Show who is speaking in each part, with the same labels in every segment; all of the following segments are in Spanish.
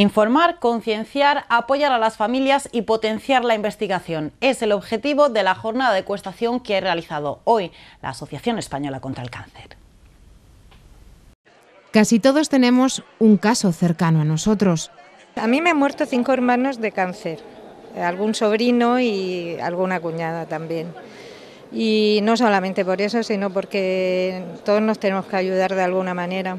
Speaker 1: Informar, concienciar, apoyar a las familias y potenciar la investigación es el objetivo de la jornada de cuestación que ha realizado hoy la Asociación Española contra el Cáncer. Casi todos tenemos un caso cercano a nosotros.
Speaker 2: A mí me han muerto cinco hermanos de cáncer, algún sobrino y alguna cuñada también. Y no solamente por eso, sino porque todos nos tenemos que ayudar de alguna manera.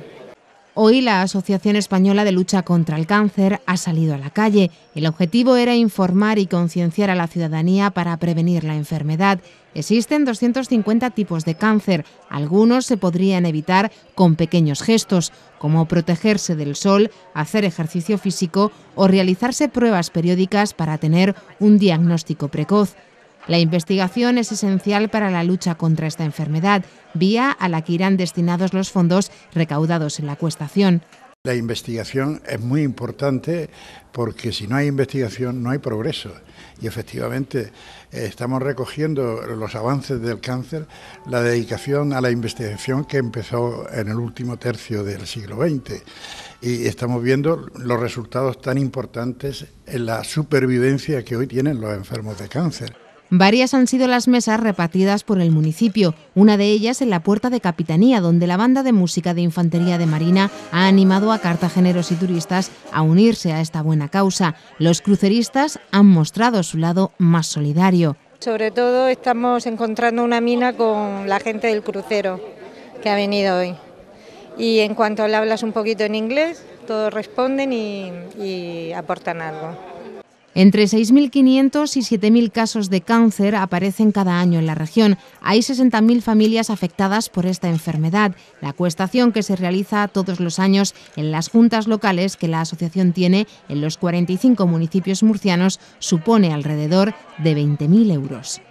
Speaker 1: Hoy la Asociación Española de Lucha contra el Cáncer ha salido a la calle. El objetivo era informar y concienciar a la ciudadanía para prevenir la enfermedad. Existen 250 tipos de cáncer. Algunos se podrían evitar con pequeños gestos, como protegerse del sol, hacer ejercicio físico o realizarse pruebas periódicas para tener un diagnóstico precoz. La investigación es esencial para la lucha contra esta enfermedad, vía a la que irán destinados los fondos recaudados en la cuestación.
Speaker 3: La investigación es muy importante porque si no hay investigación no hay progreso y efectivamente eh, estamos recogiendo los avances del cáncer, la dedicación a la investigación que empezó en el último tercio del siglo XX y estamos viendo los resultados tan importantes en la supervivencia que hoy tienen los enfermos de cáncer.
Speaker 1: Varias han sido las mesas repartidas por el municipio, una de ellas en la puerta de Capitanía, donde la banda de música de Infantería de Marina ha animado a cartageneros y turistas a unirse a esta buena causa. Los cruceristas han mostrado su lado más solidario.
Speaker 2: Sobre todo estamos encontrando una mina con la gente del crucero que ha venido hoy. Y en cuanto le hablas un poquito en inglés, todos responden y, y aportan algo.
Speaker 1: Entre 6.500 y 7.000 casos de cáncer aparecen cada año en la región. Hay 60.000 familias afectadas por esta enfermedad. La cuestación que se realiza todos los años en las juntas locales que la asociación tiene en los 45 municipios murcianos supone alrededor de 20.000 euros.